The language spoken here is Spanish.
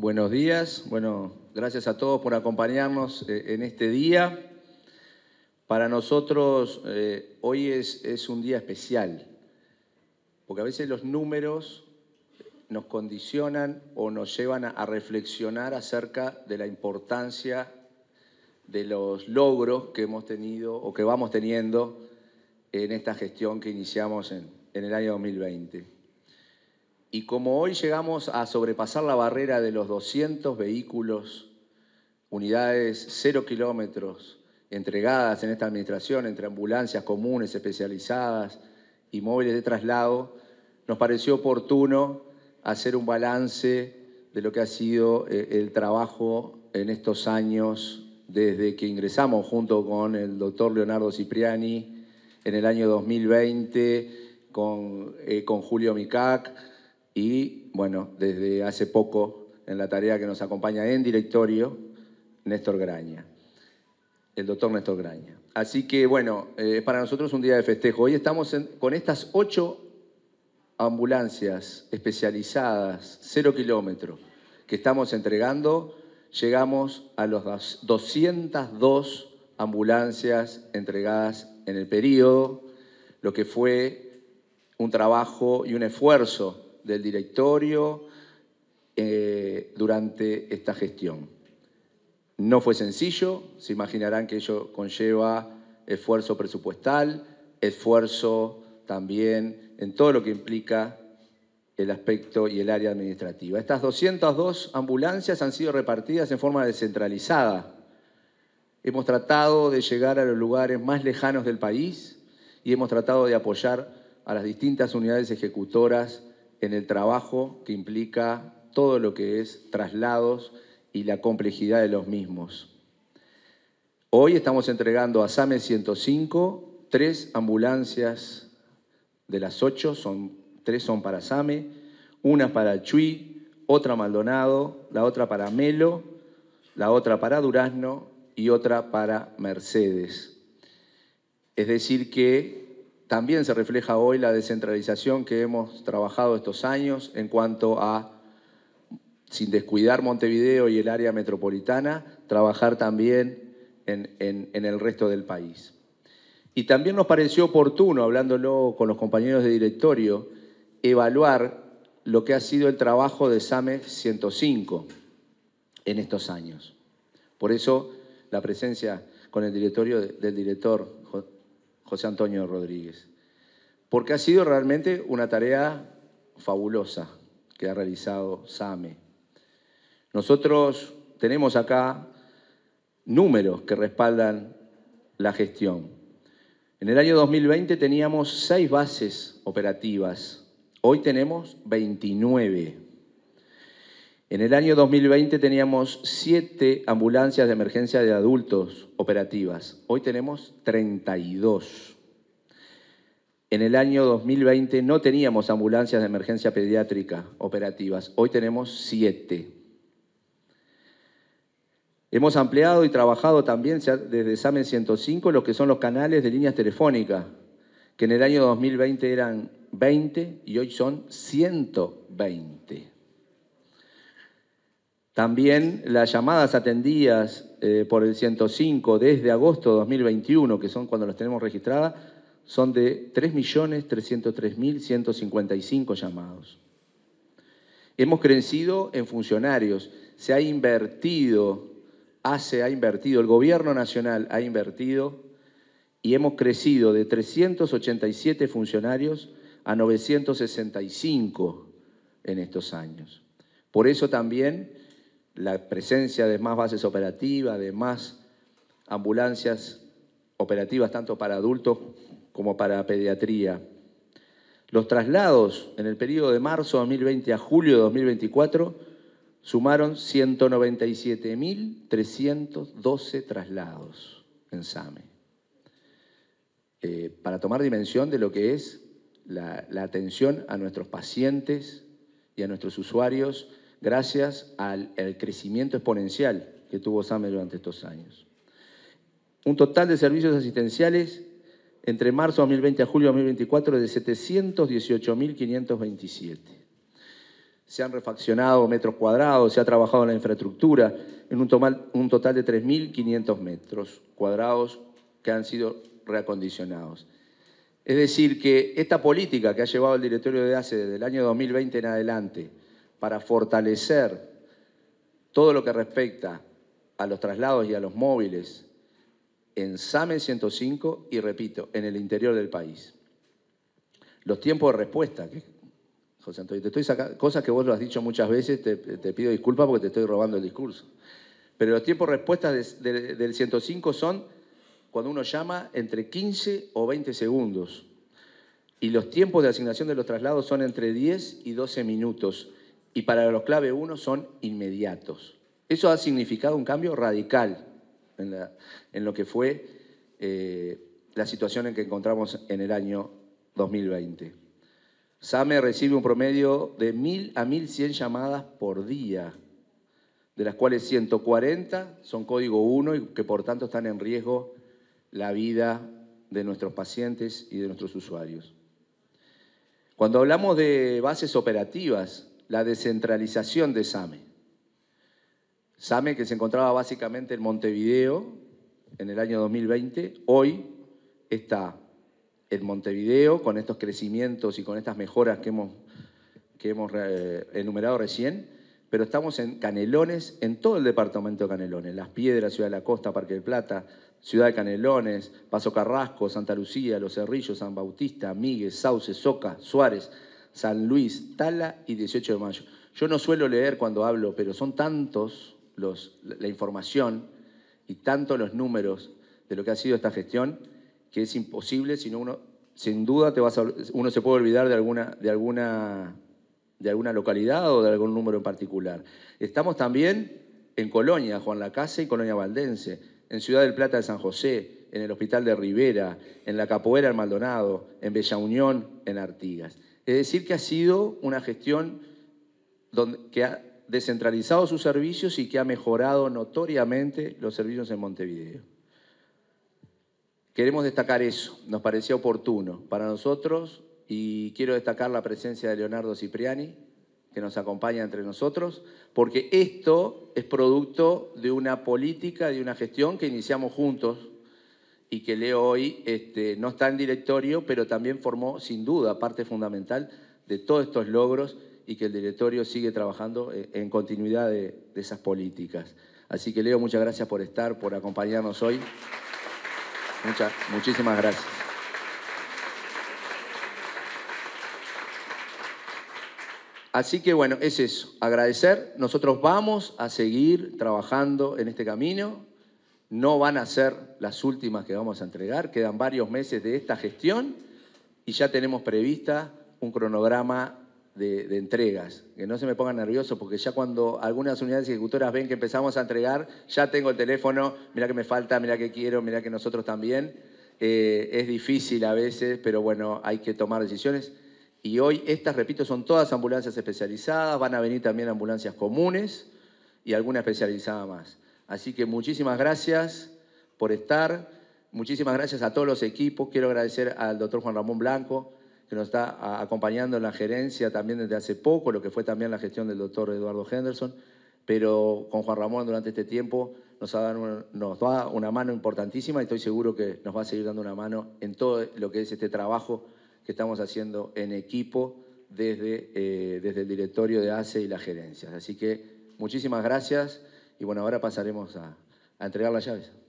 Buenos días. Bueno, gracias a todos por acompañarnos eh, en este día. Para nosotros eh, hoy es, un día especial, porque a veces los números nos condicionan o nos llevan a, reflexionar acerca de la importancia de los logros que hemos tenido o que vamos teniendo en esta gestión que iniciamos en el año 2020. Y como hoy llegamos a sobrepasar la barrera de los 200 vehículos, unidades cero kilómetros, entregadas en esta administración entre ambulancias comunes, especializadas y móviles de traslado, nos pareció oportuno hacer un balance de lo que ha sido eh, el trabajo en estos años desde que ingresamos junto con el doctor Leonardo Cipriani en el año 2020, con, eh, con Julio Micac, y bueno, desde hace poco en la tarea que nos acompaña en directorio, Néstor Graña, el doctor Néstor Graña. Así que bueno, eh, para nosotros un día de festejo. Hoy estamos con estas ocho ambulancias especializadas, cero kilómetros, que estamos entregando. Llegamos a las 202 ambulancias entregadas en el periodo, lo que fue un trabajo y un esfuerzo del directorio eh, durante esta gestión. No fue sencillo, se imaginarán que ello conlleva esfuerzo presupuestal, esfuerzo también en todo lo que implica el aspecto y el área administrativa. Estas 202 ambulancias han sido repartidas en forma descentralizada. Hemos tratado de llegar a los lugares más lejanos del país y hemos tratado de apoyar a las distintas unidades ejecutoras en el trabajo que implica todo lo que es traslados y la complejidad de los mismos. Hoy estamos entregando a SAME 105 tres ambulancias de las ocho, son, tres son para SAME, una para Chuy, otra Maldonado, la otra para Melo, la otra para Durazno y otra para Mercedes. Es decir que también se refleja hoy la descentralización que hemos trabajado estos años en cuanto a, sin descuidar Montevideo y el área metropolitana, trabajar también en, el resto del país. Y también nos pareció oportuno, hablándolo con los compañeros de directorio, evaluar lo que ha sido el trabajo de SAME 105 en estos años. Por eso la presencia con el directorio del director José Antonio Rodríguez, porque ha sido realmente una tarea fabulosa que ha realizado SAME. Nosotros tenemos acá números que respaldan la gestión. En el año 2020 teníamos seis bases operativas, hoy tenemos 29. En el año 2020 teníamos siete ambulancias de emergencia de adultos operativas. Hoy tenemos 32. En el año 2020 no teníamos ambulancias de emergencia pediátrica operativas. Hoy tenemos siete. Hemos ampliado y trabajado también desde examen 105 los que son los canales de líneas telefónicas, que en el año 2020 eran 20 y hoy son 120. También las llamadas atendidas eh, por el 105 desde agosto de 2021, que son cuando las tenemos registradas, son de 3.303.155 llamados. Hemos crecido en funcionarios, se ha invertido, hace, ha invertido, el gobierno nacional ha invertido y hemos crecido de 387 funcionarios a 965 en estos años. Por eso también la presencia de más bases operativas, de más ambulancias operativas tanto para adultos como para pediatría. Los traslados en el periodo de marzo de 2020 a julio de 2024 sumaron 197.312 traslados en SAME. Eh, para tomar dimensión de lo que es la atención a nuestros pacientes y a nuestros usuarios gracias al, crecimiento exponencial que tuvo SAME durante estos años. Un total de servicios asistenciales entre marzo de 2020 a julio de 2024 de 718.527. Se han refaccionado metros cuadrados, se ha trabajado en la infraestructura en un, total, un total de 3.500 metros cuadrados que han sido reacondicionados. Es decir, que esta política que ha llevado el directorio de ACE desde el año 2020 en adelante, para fortalecer todo lo que respecta a los traslados y a los móviles en SAME 105 y, repito, en el interior del país. Los tiempos de respuesta, José Antonio, te estoy sacando, cosas que vos lo has dicho muchas veces, te, pido disculpas porque te estoy robando el discurso. Pero los tiempos de respuesta del 105 son, cuando uno llama, entre 15 o 20 segundos. Y los tiempos de asignación de los traslados son entre 10 y 12 minutos y para los clave 1 son inmediatos. Eso ha significado un cambio radical en, lo que fue eh, la situación en que encontramos en el año 2020. SAME recibe un promedio de 1.000 a 1.100 llamadas por día, de las cuales 140 son código 1 y que por tanto están en riesgo la vida de nuestros pacientes y de nuestros usuarios. Cuando hablamos de bases operativas la descentralización de SAME. SAME que se encontraba básicamente en Montevideo en el año 2020, hoy está en Montevideo con estos crecimientos y con estas mejoras que hemos, que hemos eh, enumerado recién, pero estamos en Canelones, en todo el departamento de Canelones, Las Piedras, Ciudad de la Costa, Parque del Plata, Ciudad de Canelones, Paso Carrasco, Santa Lucía, Los Cerrillos, San Bautista, Miguel, Sauce, Soca, Suárez, San Luis, Tala y 18 de mayo. Yo no suelo leer cuando hablo, pero son tantos los, la información y tantos los números de lo que ha sido esta gestión que es imposible, sino uno, sin duda te vas uno se puede olvidar de alguna, de, alguna, de alguna localidad o de algún número en particular. Estamos también en Colonia, Juan La Casa y Colonia Valdense, en Ciudad del Plata de San José, en el Hospital de Rivera, en La Capoeira, en Maldonado, en Bella Unión, en Artigas. Es decir, que ha sido una gestión que ha descentralizado sus servicios y que ha mejorado notoriamente los servicios en Montevideo. Queremos destacar eso, nos parecía oportuno para nosotros y quiero destacar la presencia de Leonardo Cipriani, que nos acompaña entre nosotros, porque esto es producto de una política, de una gestión que iniciamos juntos y que leo hoy, este, no está en directorio, pero también formó sin duda parte fundamental de todos estos logros y que el directorio sigue trabajando eh, en continuidad de, de esas políticas. Así que Leo, muchas gracias por estar, por acompañarnos hoy. Muchas, muchísimas gracias. Así que bueno, es eso, agradecer. Nosotros vamos a seguir trabajando en este camino, no van a ser las últimas que vamos a entregar. Quedan varios meses de esta gestión y ya tenemos prevista un cronograma de, entregas. Que no se me pongan nervioso porque ya cuando algunas unidades ejecutoras ven que empezamos a entregar, ya tengo el teléfono, mira que me falta, mira que quiero, mira que nosotros también. Eh, es difícil a veces, pero bueno, hay que tomar decisiones. Y hoy estas, repito, son todas ambulancias especializadas, van a venir también ambulancias comunes y alguna especializada más. Así que muchísimas gracias por estar. Muchísimas gracias a todos los equipos. Quiero agradecer al doctor Juan Ramón Blanco, que nos está acompañando en la gerencia también desde hace poco, lo que fue también la gestión del doctor Eduardo Henderson. Pero con Juan Ramón durante este tiempo nos, da una mano importantísima y estoy seguro que nos va a seguir dando una mano en todo lo que es este trabajo que estamos haciendo en equipo desde, eh, desde el directorio de ACE y las gerencias. Así que muchísimas gracias. Y bueno, ahora pasaremos a, entregar las llaves.